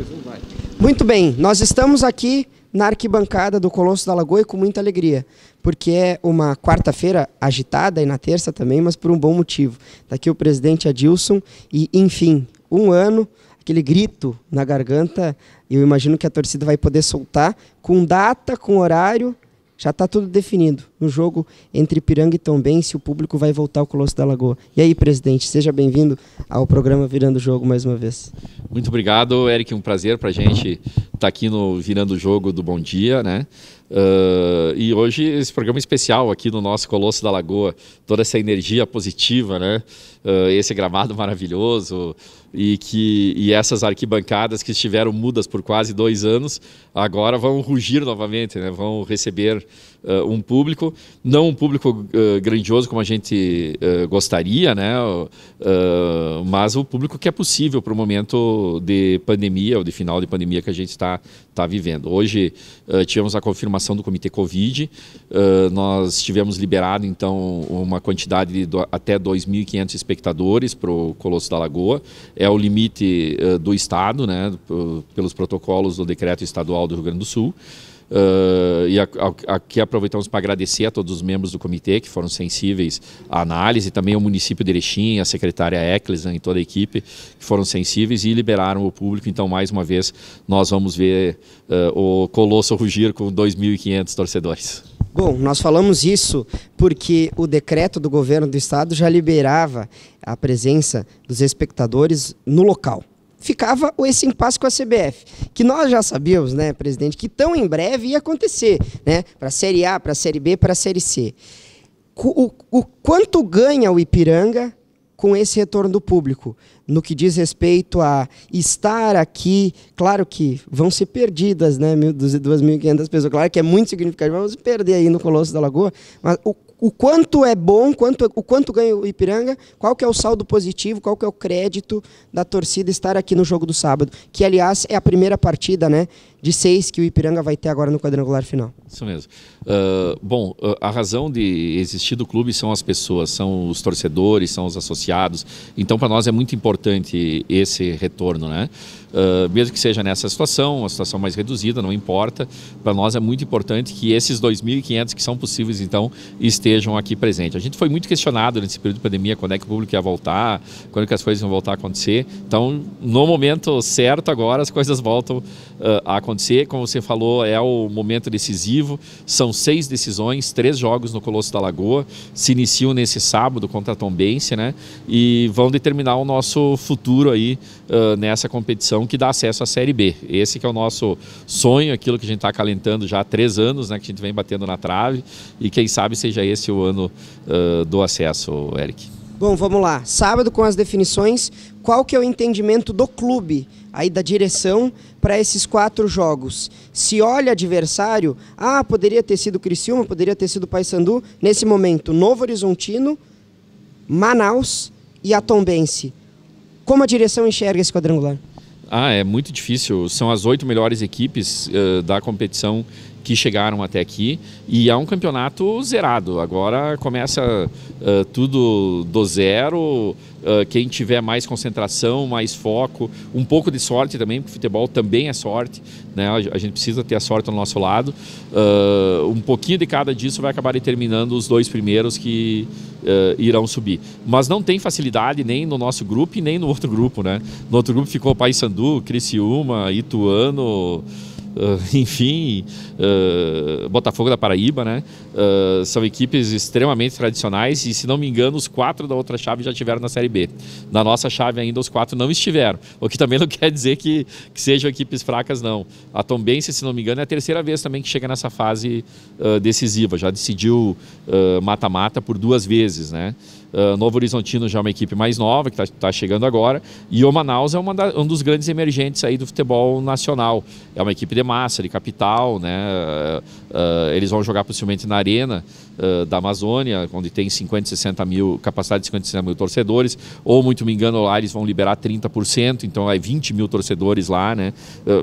1, vai. Muito bem, nós estamos aqui na arquibancada do Colosso da Lagoa e com muita alegria, porque é uma quarta-feira agitada e na terça também, mas por um bom motivo. Daqui tá o presidente Adilson e, enfim, um ano, aquele grito na garganta, eu imagino que a torcida vai poder soltar com data, com horário já está tudo definido no jogo entre Piranga e Tombense, o público vai voltar ao Colosso da Lagoa. E aí, presidente, seja bem-vindo ao programa Virando o Jogo mais uma vez. Muito obrigado, Eric, um prazer para a gente estar tá aqui no Virando o Jogo do Bom Dia, né? Uh, e hoje esse programa especial aqui no nosso Colosso da Lagoa, toda essa energia positiva, né? Uh, esse gramado maravilhoso e que e essas arquibancadas que estiveram mudas por quase dois anos agora vão rugir novamente, né? Vão receber uh, um público, não um público grandioso como a gente gostaria, né? mas o público que é possível para o momento de pandemia ou de final de pandemia que a gente está está vivendo. Hoje uh, tivemos a confirmação do Comitê Covid, uh, nós tivemos liberado então uma quantidade de do, até 2.500 espectadores para o Colosso da Lagoa, é o limite uh, do Estado, né, pelos protocolos do decreto estadual do Rio Grande do Sul. Uh, e aqui aproveitamos para agradecer a todos os membros do comitê que foram sensíveis à análise, também ao município de Erechim, a secretária Ecclesan né, e toda a equipe que foram sensíveis e liberaram o público. Então, mais uma vez, nós vamos ver uh, o Colosso rugir com 2.500 torcedores. Bom, nós falamos isso porque o decreto do governo do estado já liberava a presença dos espectadores no local ficava esse impasse com a CBF, que nós já sabíamos, né, presidente, que tão em breve ia acontecer, né, para a Série A, para a Série B, para a Série C. O, o, o quanto ganha o Ipiranga com esse retorno do público? no que diz respeito a estar aqui, claro que vão ser perdidas, né, 2.500 pessoas, claro que é muito significativo, vamos perder aí no Colosso da Lagoa, mas o, o quanto é bom, quanto, o quanto ganha o Ipiranga, qual que é o saldo positivo, qual que é o crédito da torcida estar aqui no jogo do sábado, que aliás é a primeira partida, né, de seis que o Ipiranga vai ter agora no quadrangular final. Isso mesmo. Uh, bom, ah, a razão de existir do clube são as pessoas, são os torcedores, são os associados. Então, para nós é muito importante importante esse retorno, né? Ah, mesmo que seja nessa situação, uma situação mais reduzida, não importa. Para nós é muito importante que esses 2.500 que são possíveis, então, estejam aqui presentes. A gente foi muito questionado nesse período de pandemia, quando é que o público ia voltar, quando é que as coisas vão voltar a acontecer. Então, no momento certo agora, as coisas voltam uh, a acontecer. Como você falou, é o momento decisivo. São seis decisões, três jogos no Colosso da Lagoa. Se iniciam nesse sábado contra a Tombense, né? E vão determinar o nosso futuro aí uh, nessa competição classificação que dá acesso à Série B. Esse que é o nosso sonho, aquilo que a gente está acalentando já há três anos, né, que a gente vem batendo na trave, e quem sabe seja esse o ano uh, do acesso, Eric. Bom, vamos lá. Sábado com as definições, qual que é o entendimento do clube, aí da direção, para esses quatro jogos? Se olha adversário, ah, poderia ter sido Criciúma, poderia ter sido Paysandu, nesse momento, Novo Horizontino, Manaus e Atombense. Como a direção enxerga esse quadrangular? Ah, é muito difícil. São as oito melhores equipes uh, da competição que chegaram até aqui e é um campeonato zerado. Agora começa uh, tudo do zero. Uh, quem tiver mais concentração, mais foco, um pouco de sorte também, porque futebol também é sorte, né? A gente precisa ter a sorte ao nosso lado. Uh, um pouquinho de cada disso vai acabar determinando os dois primeiros que irão subir. Mas não tem facilidade nem no nosso grupo e nem no outro grupo, né? No outro grupo ficou Paysandu, Criciúma, Ituano uh, enfim, uh, Botafogo da Paraíba, né? Uh, são equipes extremamente tradicionais e, se não me engano, os quatro da outra chave já tiveram na Série B. Na nossa chave ainda os quatro não estiveram, o que também não quer dizer que, que sejam equipes fracas, não. A Tombense, se não me engano, é a terceira vez também que chega nessa fase decisiva, já decidiu mata-mata por duas vezes, né? Uh, Novo Horizontino já é uma equipe mais nova, que está tá chegando agora. E o Manaus é da, um dos grandes emergentes aí do futebol nacional. É uma equipe de massa, de capital, né? Uh, eles vão jogar possivelmente na arena uh, da Amazônia, onde tem 50, 60 mil, capacidade de 50, 60 mil torcedores. Ou, muito me engano, lá eles vão liberar 30%, então é 20 mil torcedores lá, né?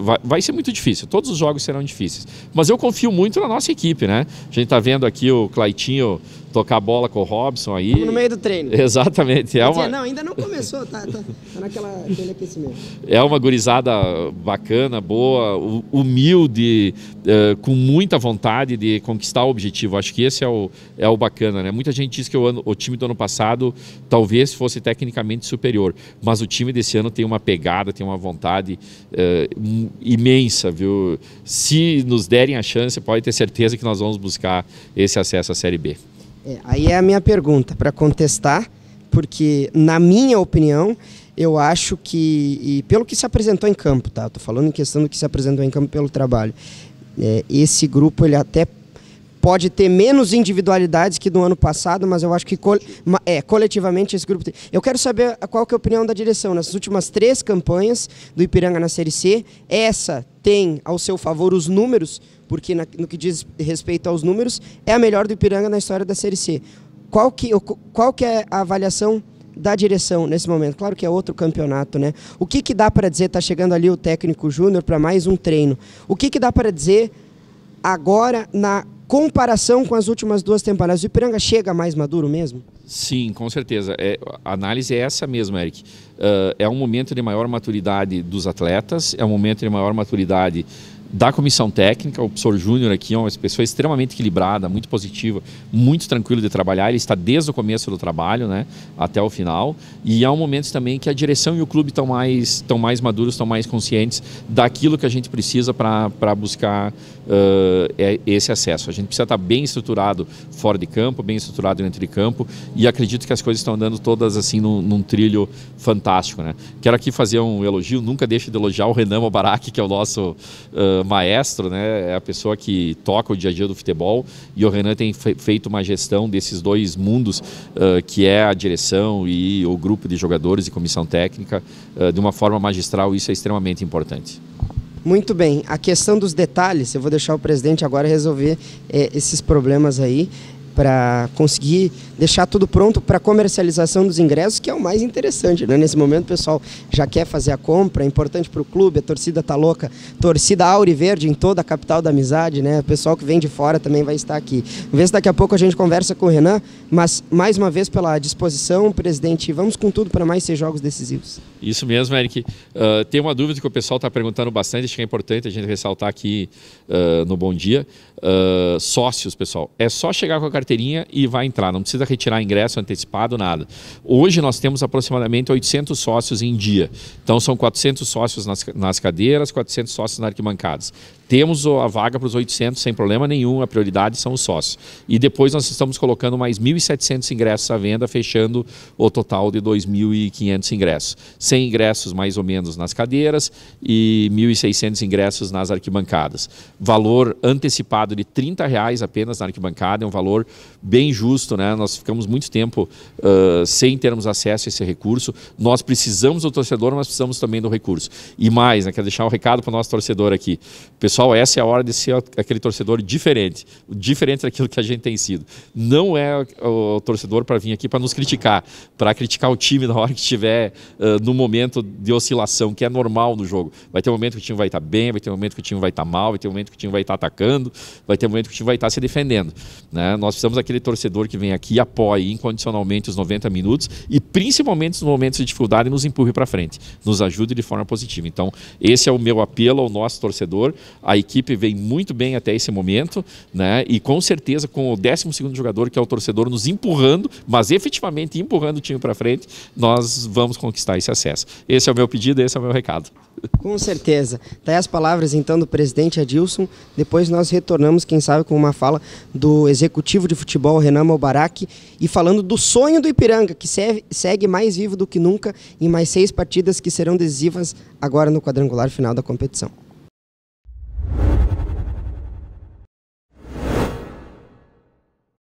Vai, vai, ser muito difícil, todos os jogos serão difíceis. Mas eu confio muito na nossa equipe, né? A gente está vendo aqui o Claitinho tocar bola com o Robson aí. Como no meio do treino. Exatamente. É dizer, uma... não, ainda não começou, tá, tá, tá naquela aquecimento. É uma gurizada bacana, boa, humilde, eh, com muita vontade de conquistar o objetivo. Acho que esse é o, é o bacana, né? Muita gente diz que o, ano, o time do ano passado talvez fosse tecnicamente superior, mas o time desse ano tem uma pegada, tem uma vontade eh, imensa, viu? Se nos derem a chance, pode ter certeza que nós vamos buscar esse acesso à Série B. É, aí é a minha pergunta, para contestar, porque, na minha opinião, eu acho que, e pelo que se apresentou em campo, tá? Estou falando em questão do que se apresentou em campo pelo trabalho. É, esse grupo ele até pode ter menos individualidades que do ano passado, mas eu acho que é, coletivamente esse grupo tem. Eu quero saber qual que é a opinião da direção. Nas últimas três campanhas do Ipiranga na Série C, essa tem ao seu favor os números, porque na, no que diz respeito aos números, é a melhor do Ipiranga na história da Série C. Qual que, qual que é a avaliação da direção nesse momento? Claro que é outro campeonato, né? O que, que dá para dizer, está chegando ali o técnico júnior para mais um treino, o que, que dá para dizer agora na comparação com as últimas duas temporadas, o Ipiranga chega mais maduro mesmo? Sim, com certeza. É, a análise é essa mesmo, Eric. Uh, é um momento de maior maturidade dos atletas, é um momento de maior maturidade da comissão técnica. O professor Júnior aqui é uma pessoa extremamente equilibrada, muito positiva, muito tranquilo de trabalhar. Ele está desde o começo do trabalho né, até o final. E há um momento também que a direção e o clube estão mais, estão mais maduros, estão mais conscientes daquilo que a gente precisa para buscar uh, esse acesso. A gente precisa estar tá bem estruturado fora de campo, bem estruturado dentro de campo. E acredito que as coisas estão andando todas assim num, num trilho fantástico. Né? Quero aqui fazer um elogio, nunca deixe de elogiar o Renan Mobarak, que é o nosso. Uh, maestro, né? É a pessoa que toca o dia a dia do futebol e o Renan tem feito uma gestão desses dois mundos, uh, que é a direção e o grupo de jogadores e comissão técnica, uh, de uma forma magistral. Isso é extremamente importante. Muito bem. A questão dos detalhes, eu vou deixar o presidente agora resolver é, esses problemas aí para conseguir deixar tudo pronto para comercialização dos ingressos, que é o mais interessante. Né? Nesse momento, o pessoal já quer fazer a compra, é importante para o clube, a torcida tá louca. Torcida Auri Verde em toda a capital da amizade, né? o pessoal que vem de fora também vai estar aqui. Vamos ver se daqui a pouco a gente conversa com o Renan, mas mais uma vez pela disposição, presidente, vamos com tudo para mais seis jogos decisivos. Isso mesmo, Eric. Uh, tem uma dúvida que o pessoal está perguntando bastante, acho que é importante a gente ressaltar aqui uh, no Bom Dia. Ah, sócios, pessoal. É só chegar com a carteirinha e vai entrar. Não precisa retirar ingresso antecipado, nada. Hoje nós temos aproximadamente 800 sócios em dia. Então são 400 sócios nas, nas cadeiras, 400 sócios na arquibancadas. Temos a vaga para os 800 sem problema nenhum, a prioridade são os sócios. E depois nós estamos colocando mais 1.700 ingressos à venda, fechando o total de 2.500 ingressos. 100 ingressos mais ou menos nas cadeiras e 1.600 ingressos nas arquibancadas. Valor antecipado de R$ reais apenas na arquibancada, é um valor bem justo, né? Nós ficamos muito tempo uh, sem termos acesso a esse recurso. Nós precisamos do torcedor, mas precisamos também do recurso. E mais, né? Quero deixar um recado para o nosso torcedor aqui. Pessoal pessoal, essa é a hora de ser aquele torcedor diferente, diferente daquilo que a gente tem sido. Não é o, torcedor para vir aqui para nos criticar, para criticar o time na hora que estiver uh, no momento de oscilação, que é normal no jogo. Vai ter um momento que o time vai estar tá bem, vai ter um momento que o time vai estar tá mal, vai ter um momento que o time vai estar tá atacando, vai ter um momento que o time vai estar tá se defendendo. Né? Nós precisamos daquele torcedor que vem aqui e apoie incondicionalmente os 90 minutos e principalmente nos momentos de dificuldade nos empurre para frente, nos ajude de forma positiva. Então, esse é o meu apelo ao nosso torcedor, a equipe vem muito bem até esse momento, né? E com certeza com o 12 segundo jogador, que é o torcedor, nos empurrando, mas efetivamente empurrando o time para frente, nós vamos conquistar esse acesso. Esse é o meu pedido, esse é o meu recado. Com certeza. Tá aí as palavras então do presidente Adilson. Depois nós retornamos, quem sabe, com uma fala do executivo de futebol Renan Malbarac e falando do sonho do Ipiranga, que segue mais vivo do que nunca em mais seis partidas que serão decisivas agora no quadrangular final da competição.